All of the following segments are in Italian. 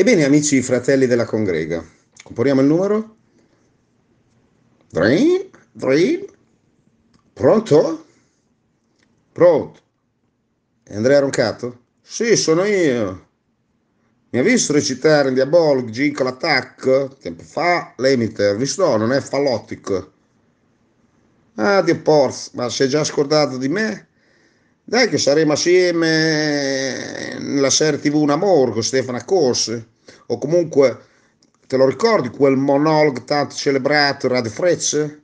Ebbene, amici fratelli della congrega, componiamo il numero? Dream, dream. Pronto? Pronto. È Andrea Roncato? Sì, sono io. Mi ha visto recitare in Diabolic Ginkle Attack tempo fa? Lemiter, vi sto, non è fallotic. Ah, Dio Porz, ma si è già scordato di me? Dai che saremo assieme nella serie TV Un Amore con Stefano Accorsi. O comunque, te lo ricordi quel monologo tanto celebrato, Radio Frecce?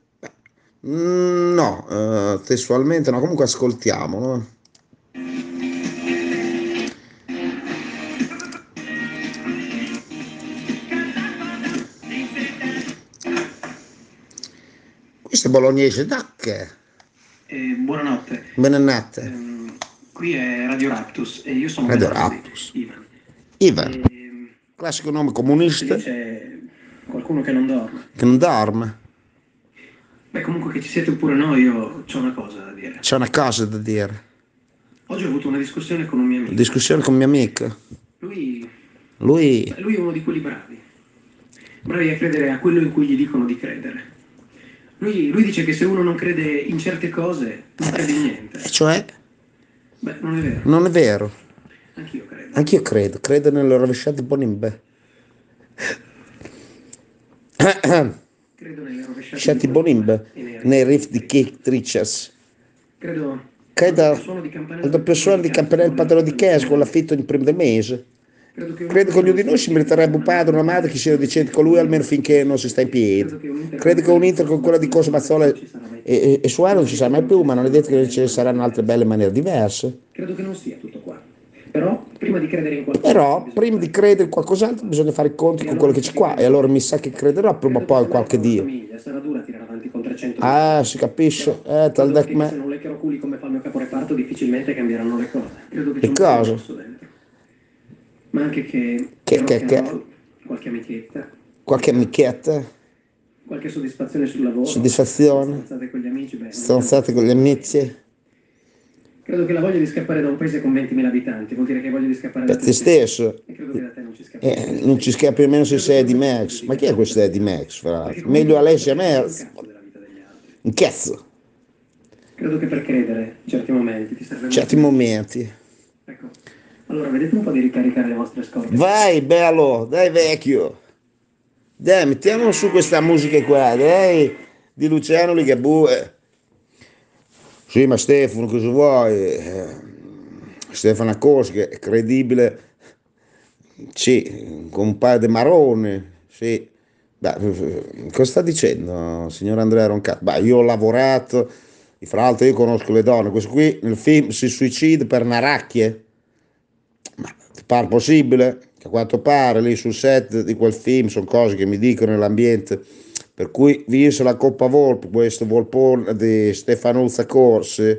Mm, no, eh, testualmente no, comunque ascoltiamolo. Eh. Questo è bolognese, da che? Eh, buonanotte. Buonanotte. Eh, qui è Radio Raptus e io sono Radio Raptus. Ivan. Ivan. E, ehm, Classico nome comunista. C'è qualcuno che non dorme. Che non dorme. Beh, comunque che ci siete oppure noi, io ho una cosa da dire. C'è una cosa da dire. Oggi ho avuto una discussione con un mio amico. Discussione con un mio amico. Lui... Lui... Lui è uno di quelli bravi. Bravi a credere a quello in cui gli dicono di credere. Lui, lui, dice che se uno non crede in certe cose, non crede in niente. E eh, cioè? Beh, non è vero. Non è vero. Anch'io credo. Anch'io credo, credo nelle rovesciate Bonimbe. credo nelle rovesciate Bonimbè. Nei, nei riff di Keith Richards. Credo. Credo al doppio suono di campanello padrone di Cash con l'affitto in primo del mese. Credo che ognuno di noi si meriterebbe un padre una madre che sia decente con lui almeno finché non si sta in piedi. Credo che un Inter con quella di Cosa Mazzola e, e, e Suarez non ci sarà mai più, ma non è detto che ci saranno altre belle maniere diverse. Credo che non sia tutto qua. Però prima di credere in qualcosa. Però prima di credere in qualcos'altro bisogna fare i conti con quello che c'è qua. E allora mi sa che crederò prima o poi a qualche Dio. sarà dura tirare avanti con 300 Ah, si capisce. Eh, tal dec me. Se non leccherò culi come fa il mio caporeparto, difficilmente cambieranno le cose. Credo che, che cosa? ma anche che, che, che, che qualche amichetta. Qualche amichetta? Qualche soddisfazione sul lavoro. Soddisfazione. Stronzate con gli amici. Beh, Stronzate con gli amici. Credo che la voglia di scappare da un paese con 20.000 abitanti vuol dire che voglia di scappare per da te stesso. E credo che da te non ci scappi. Eh, non ci scappi nemmeno se sei di Max. Ma chi è questo Eddie Max? Fra l'altro? Meglio Alessia Merz. Un cazzo. Credo che per credere certi momenti ti serve. Certi momenti. Ecco. Allora, vedete un po' di ricaricare le vostre scorte. Vai, bello, dai vecchio. Dai, mettiamo su questa musica qua, dai, di Luciano Ligabue. Sì, ma Stefano, cosa vuoi? Stefano che è credibile. Sì, compare Marone, sì. Beh, cosa sta dicendo, signor Andrea Roncato? Beh, io ho lavorato, fra l'altro io conosco le donne, questo qui nel film si suicida per naracchie Par possibile, che a quanto pare lì sul set di quel film sono cose che mi dicono nell'ambiente. Per cui vinse la Coppa Volpi, questo Volpone di Stefanuzza Corsi,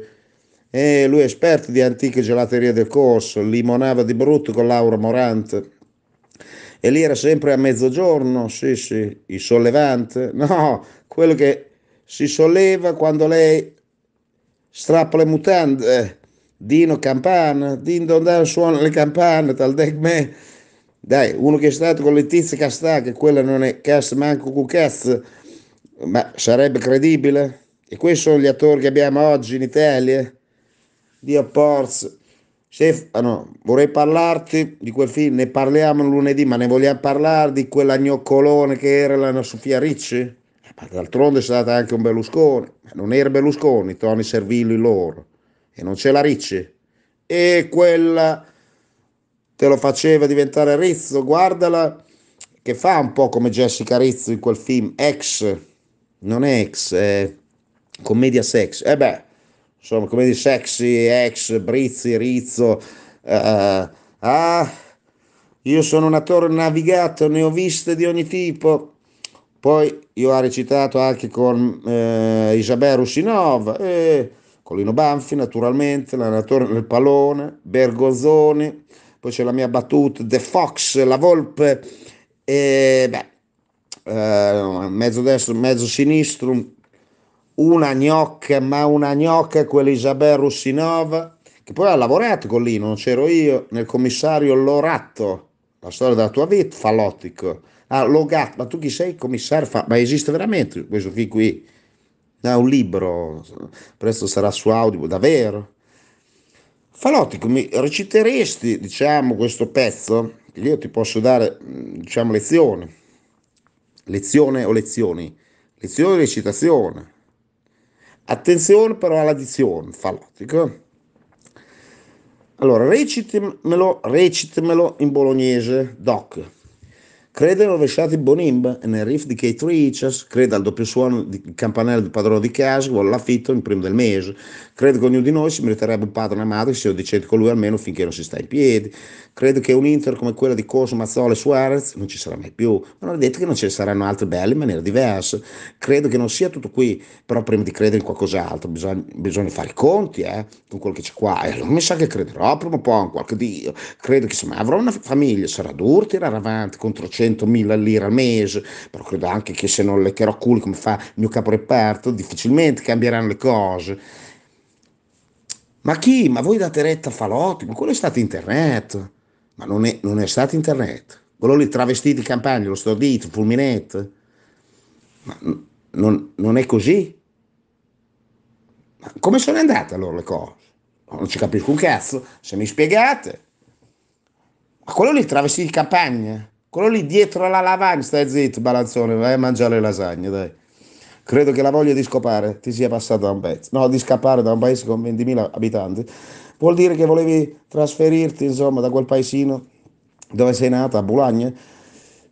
e lui è esperto di antiche gelaterie del corso, limonava di brutto con Laura Morante. E lì era sempre a mezzogiorno, sì sì, il sollevante, no, quello che si solleva quando lei strappa le mutande eh, Dino Campana, Din Don Dan suona le campane, tal dec me. Dai, uno che è stato con Letizia Castà, che quella non è cast manco cucazz, ma sarebbe credibile? E questi sono gli attori che abbiamo oggi in Italia? Dio Porz. Chef, ah vorrei parlarti di quel film, ne parliamo lunedì, ma ne vogliamo parlare di quella gnoccolone che era la Sofia Ricci? Ma d'altronde è stata anche un Berlusconi, ma non era Berlusconi, Tony Servillo loro e non c'è la Ricci. E quella te lo faceva diventare Rizzo, guardala, che fa un po' come Jessica Rizzo in quel film, ex, non è ex, è commedia sex. E eh beh, insomma, come di sexy, ex, Brizzi, Rizzo. Uh, ah, io sono un attore navigato, ne ho viste di ogni tipo. Poi io ha recitato anche con eh, Isabella Rusinov. Eh, Colino Banfi naturalmente, l'allenatore del pallone, Bergonzoni, poi c'è la mia battuta, The Fox, la Volpe, e beh, eh, mezzo destro, mezzo sinistro, una gnocca, ma una gnocca quell'Isabel Russinova, che poi ha lavorato con Lino, non c'ero io, nel commissario Loratto, la storia della tua vita, fallottico. Ah, Logatto, ma tu chi sei? Commissario, fa... ma esiste veramente questo film qui? da un libro, presto sarà su audio, davvero. Falotti, mi reciteresti, diciamo, questo pezzo? Io ti posso dare, diciamo, lezione. Lezione o lezioni? Lezione o recitazione. Attenzione però all'addizione, dizione, Falotti. Allora, recitemelo, recitemelo in bolognese, doc. Crede ai rovesciati Bonimba e nel riff di Kate Richards, crede al doppio suono di campanello del padrone di casa, vuole l'affitto in primo del mese. Crede che ognuno di noi si meriterebbe un padre e una madre che siano decenti con lui almeno finché non si sta in piedi. Crede che un Inter come quella di Corso, Mazzola e Suarez non ci sarà mai più, ma non è detto che non ci saranno altri belli in maniera diversa. Credo che non sia tutto qui, però prima di credere in qualcos'altro bisogna, bisogna fare i conti eh, con quello che c'è qua. E allora mi sa che crederò prima o poi in qualche Dio. Credo che se mai avrò una famiglia sarà duro tirare avanti contro cielo 200.000 lire al mese, però credo anche che se non leccherò culo come fa il mio caporeparto, difficilmente cambieranno le cose. Ma chi? Ma voi date retta a Falotti? Ma quello è stato internet. Ma non è, non è stato internet. Quello lì travestiti in campagna, lo sto dito, fulminetto. Ma non, non, è così. Ma come sono andate allora le cose? Non ci capisco un cazzo. Se mi spiegate. Ma quello lì travestiti in campagna. Quello lì dietro alla lavagna, stai zitto, Balanzone, vai a mangiare le lasagne, dai. Credo che la voglia di scopare ti sia passata da un pezzo, no, di scappare da un paese con 20.000 abitanti. Vuol dire che volevi trasferirti, insomma, da quel paesino dove sei nata, a Bologna,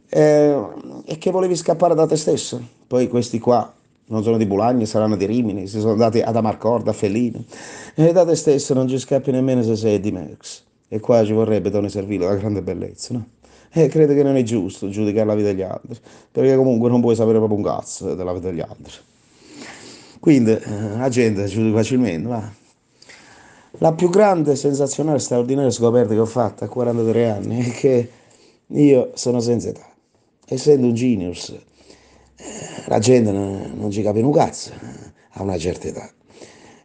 eh, e che volevi scappare da te stesso. Poi questi qua non sono di Bologna, saranno di Rimini, si sono andati ad Amarcord, a Fellino. E da te stesso non ci scappi nemmeno se sei di Merx. E qua ci vorrebbe Tony Servillo, la grande bellezza, no? eh, credo che non è giusto giudicare la vita degli altri, perché comunque non puoi sapere proprio un cazzo della vita degli altri. Quindi eh, la gente giudica facilmente, ma la più grande, sensazionale, straordinaria scoperta che ho fatto a 43 anni è che io sono senza età. Essendo un genius, eh, la gente non, non ci capisce un cazzo eh, a una certa età.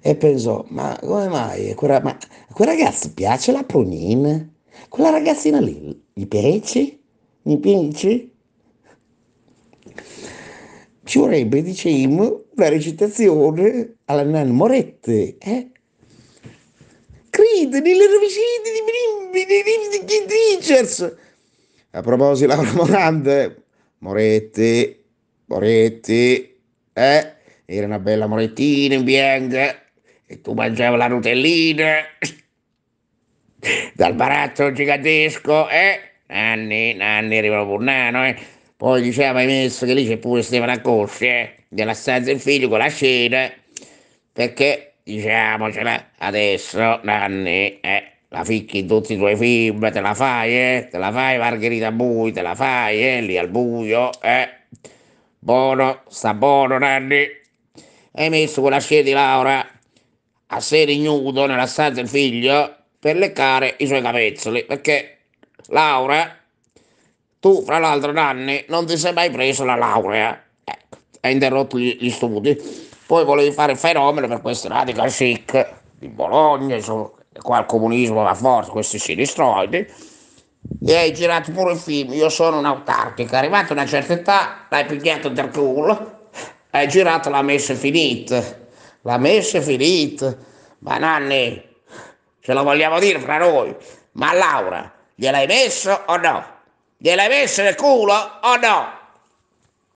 E penso, ma come mai? Quella, ma quel ragazzo piace la prunin? Quella ragazzina lì, gli piace? Mi piace? Ci vorrebbe, diciamo, una recitazione alla Nan Moretti, eh? Credo nelle rovescine di Brimbi, di Keith Richards. A proposito, Laura Morande, Moretti, Moretti, eh? Era una bella morettina in bianca e tu mangiavi la Nutellina dal baratto gigantesco, eh? Nanni, Nanni arrivano pure Nano, eh? Poi diceva hai messo che lì c'è pure Stefano Accorsi, eh? Della stanza il figlio con la scena, perché diciamocela adesso, Nanni, eh? La ficchi in tutti i tuoi film, te la fai, eh? Te la fai Margherita Bui, te la fai, eh? Lì al buio, eh? Buono, sta buono, Nanni. Hai messo quella scena di Laura a sera ignudo nella stanza del figlio? per leccare i suoi capezzoli, perché Laura, tu fra l'altro Nanni, non ti sei mai preso la laurea, ecco, hai interrotto gli, gli studi. Poi volevi fare il fenomeno per questa radical chic di Bologna, insomma, qua il comunismo va forte, questi sinistroidi, e hai girato pure il film Io sono un'autarchica, arrivato a una certa età l'hai pigliato del culo, hai girato La Messa finita La Messa finita ma Nanni, ce lo vogliamo dire fra noi, ma Laura, gliel'hai messo o no? Gliel'hai messo nel culo o no?